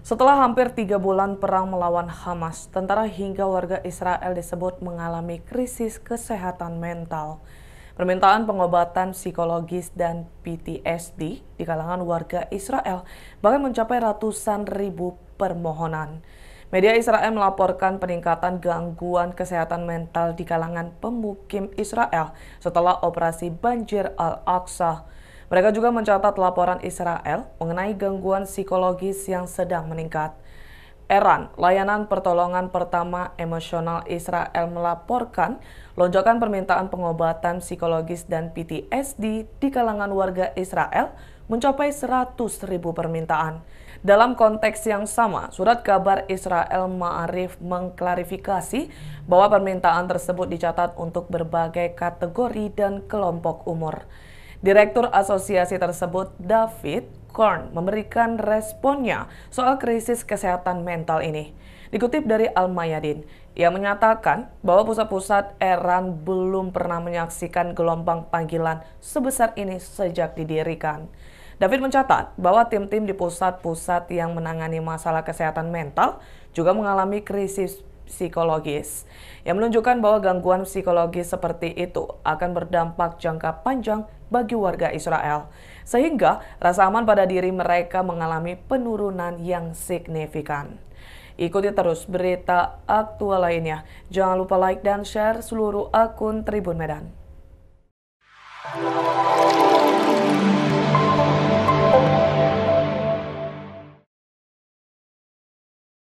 Setelah hampir tiga bulan perang melawan Hamas, tentara hingga warga Israel disebut mengalami krisis kesehatan mental. Permintaan pengobatan psikologis dan PTSD di kalangan warga Israel bahkan mencapai ratusan ribu permohonan. Media Israel melaporkan peningkatan gangguan kesehatan mental di kalangan pemukim Israel setelah operasi banjir Al-Aqsa. Mereka juga mencatat laporan Israel mengenai gangguan psikologis yang sedang meningkat. Eran, layanan pertolongan pertama emosional Israel melaporkan lonjakan permintaan pengobatan psikologis dan PTSD di kalangan warga Israel mencapai 100 ribu permintaan. Dalam konteks yang sama, surat kabar Israel Ma'arif mengklarifikasi bahwa permintaan tersebut dicatat untuk berbagai kategori dan kelompok umur. Direktur asosiasi tersebut, David Korn, memberikan responnya soal krisis kesehatan mental ini. Dikutip dari Al-Mayadin, ia menyatakan bahwa pusat-pusat ERAN belum pernah menyaksikan gelombang panggilan sebesar ini sejak didirikan. David mencatat bahwa tim-tim di pusat-pusat yang menangani masalah kesehatan mental juga mengalami krisis psikologis yang menunjukkan bahwa gangguan psikologis seperti itu akan berdampak jangka panjang bagi warga Israel, sehingga rasa aman pada diri mereka mengalami penurunan yang signifikan. Ikuti terus berita aktual lainnya. Jangan lupa like dan share seluruh akun Tribun Medan.